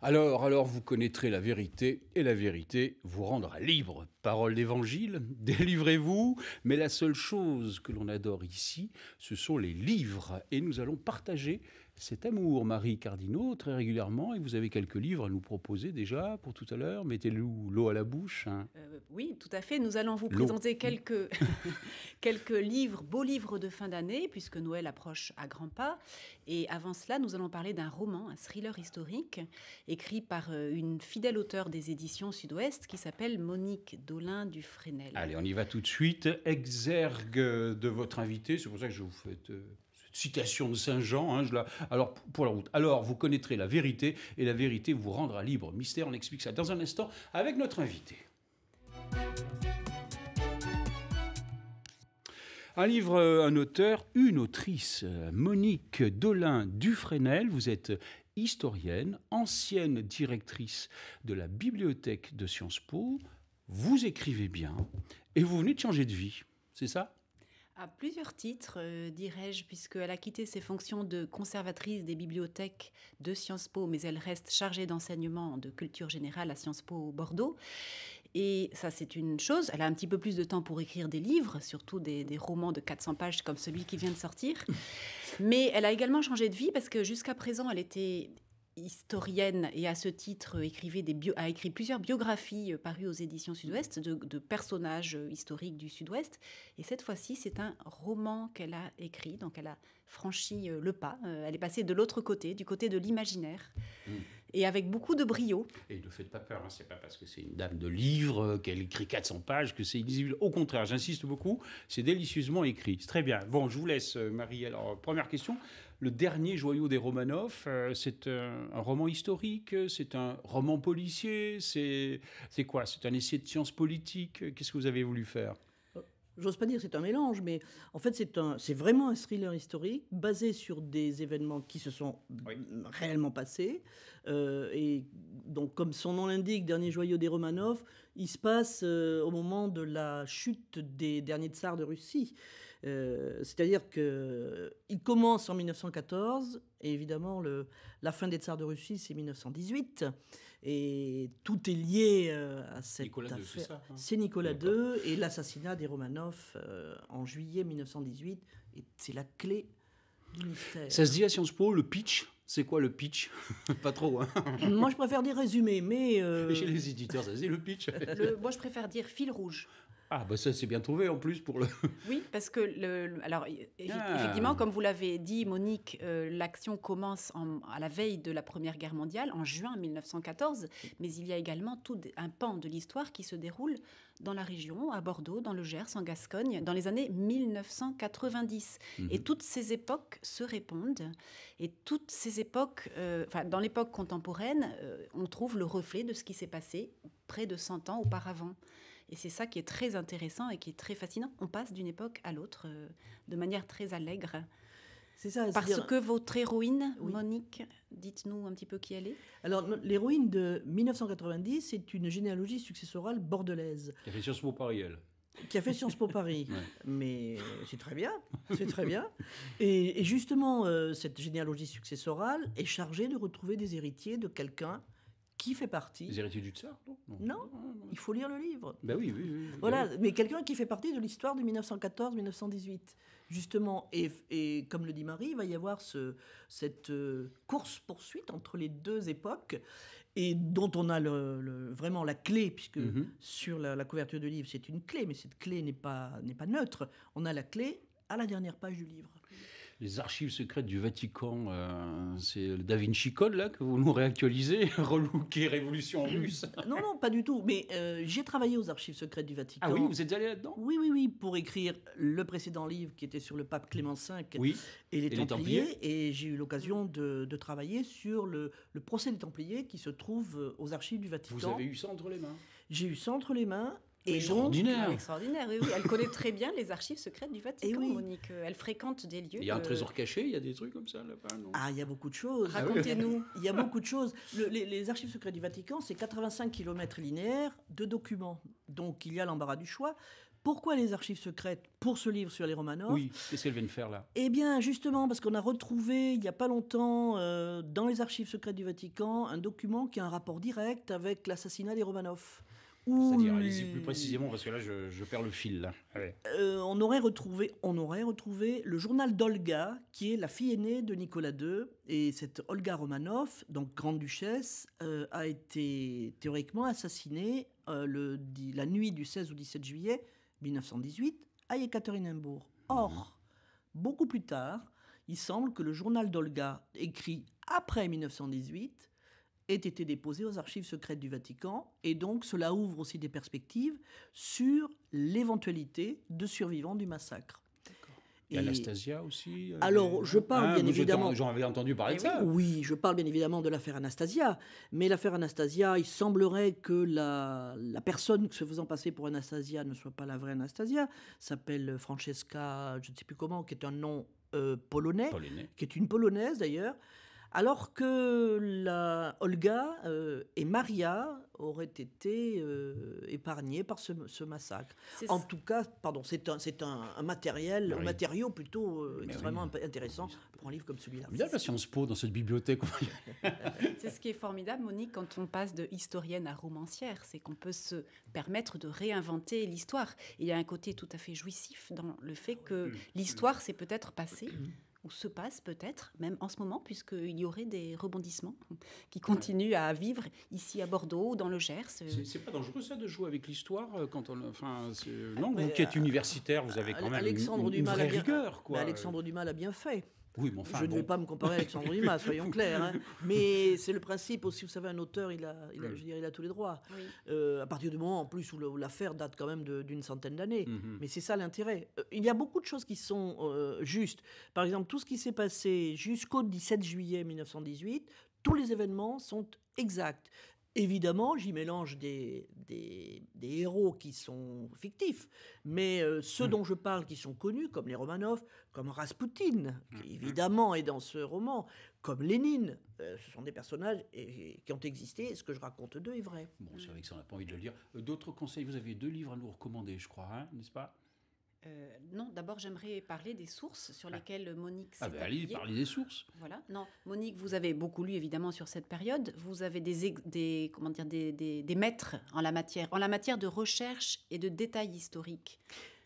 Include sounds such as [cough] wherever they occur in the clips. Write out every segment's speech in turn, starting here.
Alors, alors vous connaîtrez la vérité, et la vérité vous rendra libre. Parole d'évangile, [laughs] délivrez-vous. Mais la seule chose que l'on adore ici, ce sont les livres, et nous allons partager cet amour, Marie Cardinaux, très régulièrement, et vous avez quelques livres à nous proposer déjà pour tout à l'heure. Mettez-nous l'eau à la bouche. Hein. Euh, oui, tout à fait. Nous allons vous présenter quelques, [laughs] quelques livres, beaux livres de fin d'année, puisque Noël approche à grands pas. Et avant cela, nous allons parler d'un roman, un thriller historique, écrit par euh, une fidèle auteure des éditions Sud-Ouest qui s'appelle Monique Dolin du Fresnel. Allez, on y va tout de suite. Exergue de votre invité, c'est pour ça que je vous fais citation de Saint Jean, hein, alors pour la route. Alors vous connaîtrez la vérité et la vérité vous rendra libre. Mystère, on explique ça dans un instant avec notre invité. Un livre, euh, un auteur, une autrice, euh, Monique Dolin Dufresnel. Vous êtes historienne, ancienne directrice de la bibliothèque de Sciences Po. Vous écrivez bien et vous venez de changer de vie, c'est ça à plusieurs titres, euh, dirais-je, puisqu'elle a quitté ses fonctions de conservatrice des bibliothèques de Sciences Po, mais elle reste chargée d'enseignement de culture générale à Sciences Po Bordeaux. Et ça, c'est une chose. Elle a un petit peu plus de temps pour écrire des livres, surtout des, des romans de 400 pages comme celui qui vient de sortir. [laughs] Mais elle a également changé de vie parce que jusqu'à présent, elle était historienne et à ce titre euh, écrivait a écrit plusieurs biographies euh, parues aux éditions Sud-Ouest de, personnages euh, historiques du Sud-Ouest. Et cette fois-ci, c'est un roman qu'elle a écrit, donc elle a franchi le pas. Elle est passée de l'autre côté, du côté de l'imaginaire, hmm. et avec beaucoup de brio. Et ne faites pas peur, hein. c'est pas parce que c'est une dame de livre qu'elle écrit 400 pages que c'est illisible. Au contraire, j'insiste beaucoup, c'est délicieusement écrit. C'est très bien. Bon, je vous laisse, Marie. Alors, première question le dernier joyau des Romanov. Euh, c'est un, roman historique, c'est un roman policier, c'est quoi C'est un essai de science politique. Qu'est-ce que vous avez voulu faire euh, J'ose pas dire c'est un mélange, mais en fait c'est vraiment un thriller historique basé sur des événements qui se sont réellement passés. Euh, et donc comme son nom l'indique, dernier joyau des Romanov, il se passe au moment de la chute des derniers tsars de Russie. Euh, c'est-à-dire qu'il euh, commence en 1914, et évidemment, la fin des tsars de Russie, c'est 1918, et tout est lié euh, à cette Nicolas affaire. Hein c'est Nicolas II et l'assassinat des Romanov en juillet 1918, et c'est la clé du mystère. Ça se dit à Sciences Po, le pitch c'est quoi le pitch [laughs] Pas trop. Hein. moi, je préfère dire résumé, mais. [laughs] Chez les éditeurs, ça le pitch. moi, je préfère dire fil rouge. Ah, bah ça, c'est bien trouvé en plus pour le. [laughs] Oui, parce que, le, alors, e, ah. effectivement, comme vous l'avez dit, Monique, euh, l'action commence à la veille de la Première Guerre mondiale, en juin 1914, mais il y a également tout un pan de l'histoire qui se déroule dans la région, à Bordeaux, dans le Gers, en Gascogne, dans les années 1990. Mhm. Et toutes ces époques se répondent, et toutes ces époques, euh, enfin, dans l'époque contemporaine, euh, on trouve le reflet de ce qui s'est passé près de 100 ans auparavant. Et c'est ça qui est très intéressant et qui est très fascinant. On passe d'une époque à l'autre euh, de manière très allègre. C'est ça. Parce que votre héroïne, Monique, dites-nous un petit peu qui elle est. Alors, l'héroïne de 1990, c'est une généalogie successorale bordelaise. Qui a fait Sciences Po Paris, elle. Qui a fait Sciences Po Paris. [laughs] Mais euh, c'est très bien, c'est très bien. Et, justement, euh, cette généalogie successorale est chargée de retrouver des héritiers de quelqu'un qui fait partie. Les héritiers du tsar non, ah, non, il faut lire le livre. Ben oui, oui, oui, Voilà, mais quelqu'un qui fait partie de l'histoire de 1914-1918, justement. Et, et, comme le dit Marie, il va y avoir ce, cette euh, course-poursuite entre les deux époques, et dont on a le, vraiment la clé, puisque mm-hmm. sur la, couverture du livre, c'est une clé, mais cette clé n'est pas, pas neutre. On a la clé à la dernière page du livre les archives secrètes du Vatican, euh, c'est le Da Vinci Code là que vous nous réactualisez, [laughs] relooké Révolution russe. [laughs] non, non, pas du tout. Mais euh, j'ai travaillé aux archives secrètes du Vatican. Ah oui, vous êtes allé là-dedans Oui, oui, oui, pour écrire le précédent livre qui était sur le pape Clément V et les Templiers. Et j'ai eu l'occasion de, travailler sur le, le, procès des Templiers qui se trouve euh, aux archives du Vatican. Vous avez eu ça entre les mains J'ai eu ça entre les mains extraordinaire. extraordinaire, Elle connaît très bien les archives secrètes du Vatican, eh Elle fréquente des lieux. Il y a un trésor caché, il y a des trucs comme ça là-bas. Ah, il y a beaucoup de choses. Racontez-nous. [laughs] il y a beaucoup de choses. les, archives secrètes du Vatican, c'est 85 km linéaires de documents. Donc il y a l'embarras du choix. Pourquoi les archives secrètes pour ce livre sur les Romanov Oui, qu'est-ce qu'elles viennent faire là Eh bien, justement, parce qu'on a retrouvé il n'y a pas longtemps euh, dans les archives secrètes du Vatican un document qui a un rapport direct avec l'assassinat des Romanov. C'est-à-dire, allez-y plus précisément, parce que là, je, perds le fil. Euh, on, aurait retrouvé, on aurait retrouvé le journal d'Olga, qui est la fille aînée de Nicolas II. Et cette Olga Romanov, donc grande-duchesse, euh, a été théoriquement assassinée euh, le, la nuit du 16 au 17 juillet 1918 à Yekaterinbourg. Or, mmh. beaucoup plus tard, il semble que le journal d'Olga, écrit après 1918, aient été déposé aux archives secrètes du Vatican. Et donc cela ouvre aussi des perspectives sur l'éventualité de survivants du massacre. Et Anastasia aussi euh, Alors, je ah, parle bien évidemment. J'en avais entendu parler de eh Oui, je parle bien évidemment de l'affaire Anastasia. Mais l'affaire Anastasia, il semblerait que la, personne se faisant passer pour Anastasia ne soit pas la vraie Anastasia. S'appelle Francesca, je ne sais plus comment, qui est un nom euh, polonais, qui est une polonaise d'ailleurs. Alors que Olga euh, et Maria auraient été euh, épargnées par ce, massacre. En tout cas, pardon, c'est un, un, matériel, un matériau plutôt euh, extrêmement intéressant pour un livre comme celui-là. Il y la science Po dans cette bibliothèque. [laughs] c'est ce qui est formidable, Monique, quand on passe de historienne à romancière, c'est qu'on peut se permettre de réinventer l'histoire. Il y a un côté tout à fait jouissif dans le fait que ah l'histoire s'est peut-être passée se passe peut-être, même en ce moment, puisqu'il y aurait des rebondissements qui continuent à vivre ici à Bordeaux, dans le Gers. Euh. C'est pas dangereux ça de jouer avec l'histoire euh, quand on, enfin, euh, non, vous qui êtes universitaire, vous avez quand même Alexandre une, vraie rigueur. Quoi. Alexandre Dumas l'a bien fait je ne vais pas me comparer avec Alexandre Dumas, [laughs] soyons clairs. Hein. Mais c'est le principe aussi, vous savez, un auteur, il a, a, tous les droits. Euh, à partir du moment, en plus, où l'affaire date quand même d'une centaine d'années. Mhm. Mais c'est ça l'intérêt. Euh, il y a beaucoup de choses qui sont euh, justes. Par exemple, tout ce qui s'est passé jusqu'au 17 juillet 1918, tous les événements sont exacts. Évidemment, j'y mélange des, des, héros qui sont fictifs, mais euh, ceux hmm. dont je parle qui sont connus, comme les Romanov, comme Raspoutine, hmm. évidemment et dans ce roman, comme Lénine, euh, ce sont des personnages qui ont existé, et ce que je raconte d'eux est vrai. Bon, c'est vrai que ça, on n'a pas envie de le dire. Euh, d'autres conseils Vous avez deux livres à nous recommander, je crois, hein, n'est-ce pas euh, non, d'abord j'aimerais parler des sources sur ah. lesquelles Monique ah, s'est ah ben allez, parlez des sources. Voilà. Non, Monique, vous avez beaucoup lu évidemment sur cette période. Vous avez des, comment dire des, maîtres en la matière, en la matière de recherche et de détails historiques.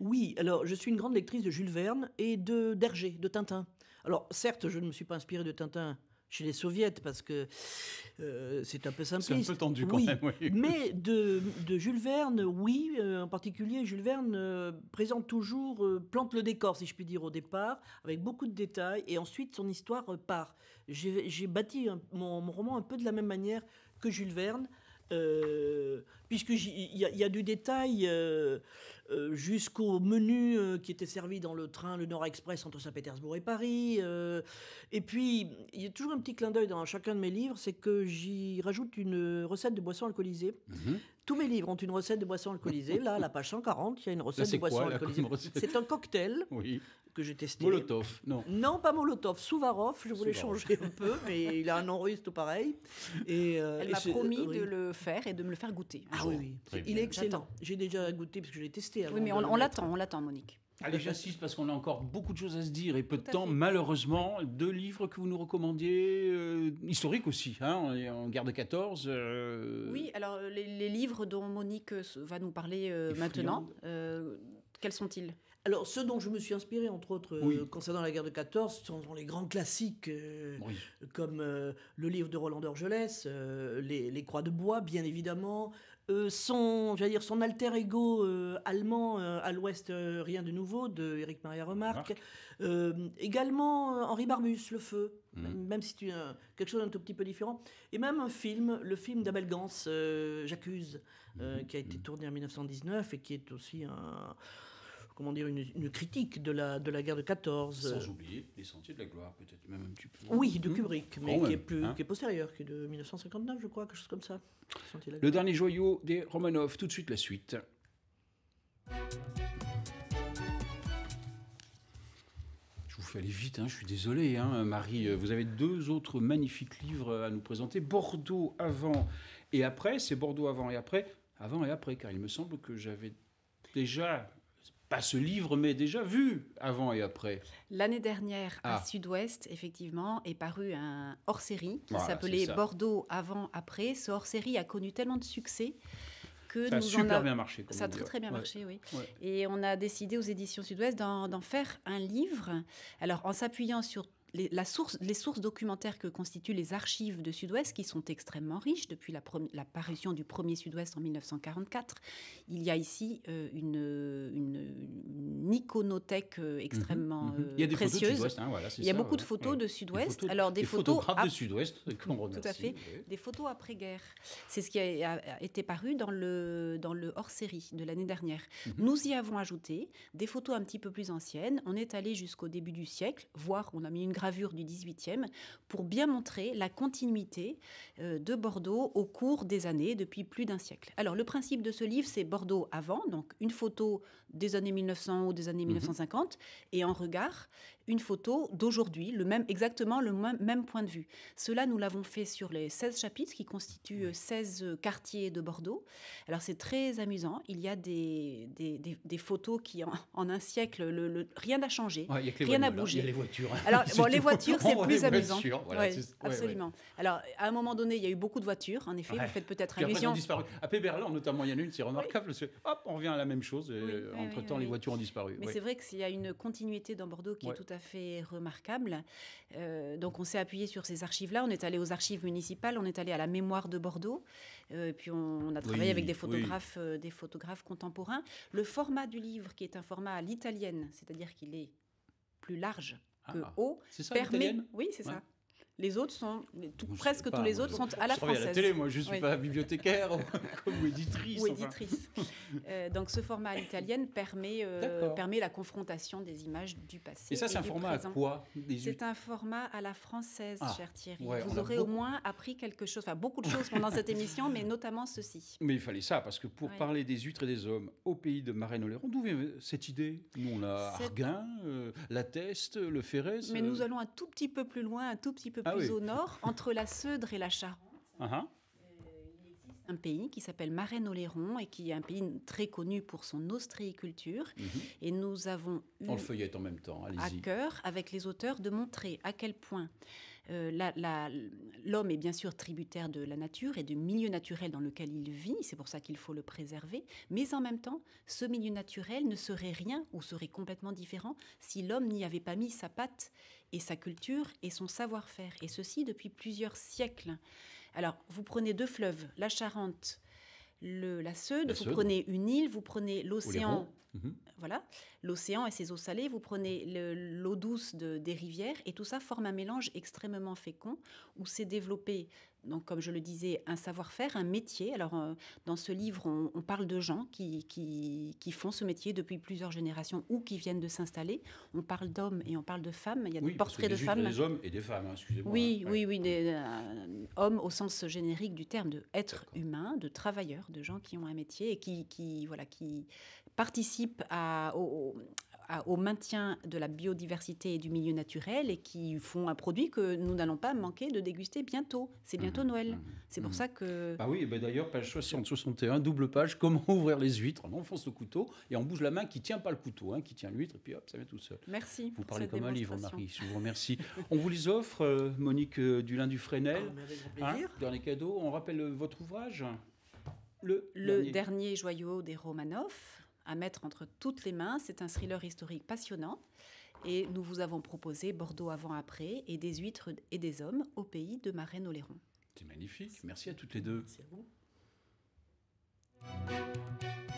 Oui, alors je suis une grande lectrice de Jules Verne et de d'Hergé, de Tintin. Alors certes, je ne me suis pas inspirée de Tintin chez les soviets, parce que euh, c'est un peu simple C'est un peu tendu quand même, oui. [laughs] Mais de, Jules Verne, oui, euh, en particulier, Jules Verne euh, présente toujours, plante le décor, si je puis dire, au départ, avec beaucoup de détails, et ensuite son histoire part. J'ai bâti mon, mon, roman un peu de la même manière que Jules Verne, puisque il y, a du détail euh, jusqu'au menu euh, qui était servi dans le train, le Nord Express entre Saint-Pétersbourg et Paris. Euh. et puis, il y a toujours un petit clin d'œil dans chacun de mes livres, c'est que j'y rajoute une recette de boisson alcoolisée. Mhm. Tous mes livres ont une recette de boisson alcoolisée. Là, à la page 140, il y a une recette de boisson alcoolisée. C'est un cocktail oui. que j'ai testé. Molotov, non Non, pas Molotov. Souvarov, je voulais changer un peu, mais il a un nom russe pareil. Et, Elle m'a promis de le faire et de me le faire goûter. Ah oui, oui. il est excellent. J'ai déjà goûté parce que j'ai testé oui, mais on, l'attend, on l'attend, Monique. Allez, j'insiste parce qu'on a encore beaucoup de choses à se dire et peu de temps, malheureusement. Deux livres que vous nous recommandiez, euh, historiques aussi, hein, en guerre de 14. Euh, oui, alors euh, les, livres dont Monique va nous parler maintenant, quels sont-ils alors, ceux dont je me suis inspiré, entre autres, concernant la guerre de 14, sont, les grands classiques, comme le livre de Roland d'Orgelès, les, Croix de Bois, bien évidemment, euh, son, dire, son alter ego euh, allemand euh, à l'Ouest, rien de nouveau, de Eric Maria Remarque. également Henri Barmus, Le Feu, mm. même, si tu quelque chose d'un tout petit peu différent. Et même un film, le film d'Abel Gance, J'accuse, mm. qui a été mm. tourné en 1919 et qui est aussi un comment dire, une, critique de la, de la guerre de 14. Sans oublier Les Sentiers de la Gloire, peut-être même un petit peu. Oui, de hmm. Kubrick, mais qui, est plus, hein. qui est postérieur, qui est de 1959, je crois, quelque chose comme ça. Le, le dernier joyau des Romanov, tout de suite la suite. Je vous fais aller vite, hein, je suis désolé, hein, Marie. Vous avez deux autres magnifiques livres à nous présenter Bordeaux avant et après. C'est Bordeaux avant et après. Avant et après, car il me semble que j'avais déjà pas ce livre, mais déjà vu avant et après. L'année dernière, à ah. Sud-Ouest, effectivement, est paru un hors-série qui s'appelait Bordeaux avant-après. Ce hors-série a connu tellement de succès que ça a super bien marché. Ça a très très bien marché, oui. Et on a décidé aux éditions Sud-Ouest d'en faire un livre. Alors en s'appuyant sur les, la source, les sources documentaires que constituent les archives de Sud-Ouest, qui sont extrêmement riches depuis la, la parution du premier Sud-Ouest en 1944, il y a ici euh, une, une, iconothèque euh, mhm, extrêmement précieuse. Mhm. Il y a, beaucoup de photos de Sud-Ouest. Alors des, photos de Sud-Ouest hein, Tout à fait. Des photos après-guerre. C'est ce qui a, été paru dans le dans le hors-série de l'année dernière. Mhm. Nous y avons ajouté des photos un petit peu plus anciennes. On est allé jusqu'au début du siècle, voire on a mis une gravure du XVIIIe pour bien montrer la continuité euh, de Bordeaux au cours des années, depuis plus d'un siècle. Alors le principe de ce livre, c'est Bordeaux avant, donc une photo des années 1900 ou des années 1950, mhm. et en regard, une photo d'aujourd'hui, le même, exactement le même point de vue. Cela, nous l'avons fait sur les 16 chapitres qui constituent 16 euh, euh, quartiers de Bordeaux. Alors c'est très amusant, il y a des, des, photos qui, en, en un siècle, le, rien n'a changé, rien n'a bougé. Il y a les voitures. [laughs] Alors, [laughs] bon, les voitures, [laughs] c'est oh, plus amusant. absolument. Alors, à un moment donné, il y a eu beaucoup de voitures, en effet, vous faites peut-être allusion. À Péberlan, notamment, il y en a une, c'est remarquable, hop, on revient à la même chose, euh, entre-temps, les voitures ont disparu. Mais c'est vrai qu'il y a une continuité dans Bordeaux qui est tout à fait remarquable. Euh, donc on s'est appuyé sur ces archives-là. On est allé aux archives municipales, on est allé à la mémoire de Bordeaux. Euh, puis on, a travaillé avec des photographes, euh, des photographes contemporains. Le format du livre, qui est un format à l'italienne, c'est-à-dire qu'il est plus large ah, que haut, ah. ça, permet. Oui, c'est ça les autres sont, presque tous les autres sont à la je française. la télé, moi, je suis pas bibliothécaire [laughs] ou éditrice. Euh, donc ce format à [laughs] l'italienne permet, euh, permet la confrontation des images du passé. Et ça, c'est un format à quoi C'est un format à la française, ah, cher Thierry. Vous aurez au moins appris quelque chose, enfin beaucoup de choses pendant cette émission, mais [laughs] notamment ceci. Mais il fallait ça, parce que pour parler des huîtres et des hommes au pays de Marais-Noléron, d'où vient cette idée Nous, on a Arguin, euh, la Teste, le Ferrez. Mais nous allons un tout petit peu plus loin, un tout petit peu plus loin. Ah au nord, entre la Seudre et la Charente. Ah ah un pays qui s'appelle Marennes-Oléron et qui est un pays très connu pour son ostréiculture. Mhm. Et nous avons eu à cœur, avec les auteurs, de montrer à quel point euh, l'homme est bien sûr tributaire de la nature et du milieu naturel dans lequel il vit, c'est pour ça qu'il faut le préserver, mais en même temps, ce milieu naturel ne serait rien ou serait complètement différent si l'homme n'y avait pas mis sa patte et sa culture et son savoir-faire, et ceci depuis plusieurs siècles. Alors, vous prenez deux fleuves, la Charente, le, la Seude, vous prenez une île, vous prenez l'océan, mhm. voilà, l'océan et ses eaux salées, vous prenez l'eau douce des rivières, et tout ça forme un mélange extrêmement fécond où s'est développé donc, comme je le disais, un savoir-faire, un métier. Alors, euh, dans ce livre, on, parle de gens qui, qui, qui, font ce métier depuis plusieurs générations ou qui viennent de s'installer. On parle d'hommes et on parle de femmes. Il y a des portraits de femmes. Des hommes et des femmes, hein, excusez-moi. Oui, oui, oui, des euh, hommes au sens générique du terme de être humain, de travailleurs, de gens qui ont un métier et qui, qui voilà, qui participent à, au, au maintien de la biodiversité et du milieu naturel et qui font un produit que nous n'allons pas manquer de déguster bientôt. C'est bientôt mmh. Noël. Mmh. c'est pour mmh. ça que. Bah oui, bah d'ailleurs, page 61 double page, comment [laughs] ouvrir les huîtres On enfonce le couteau et on bouge la main qui tient pas le couteau, hein, qui tient l'huître, et puis hop, ça vient tout seul. Merci. Vous parlez comme un livre, Marie. Je vous remercie. [laughs] on vous les offre, euh, Monique euh, Dulin-Dufresnel. Oh, ah, hein, dernier cadeau. On rappelle euh, votre ouvrage le, dernier. dernier joyau des Romanov à mettre entre toutes les mains. C'est un thriller historique passionnant et nous vous avons proposé Bordeaux avant-après et des huîtres et des hommes au pays de Marraine-Oléron. C'est magnifique. Merci à toutes les deux. Merci à vous.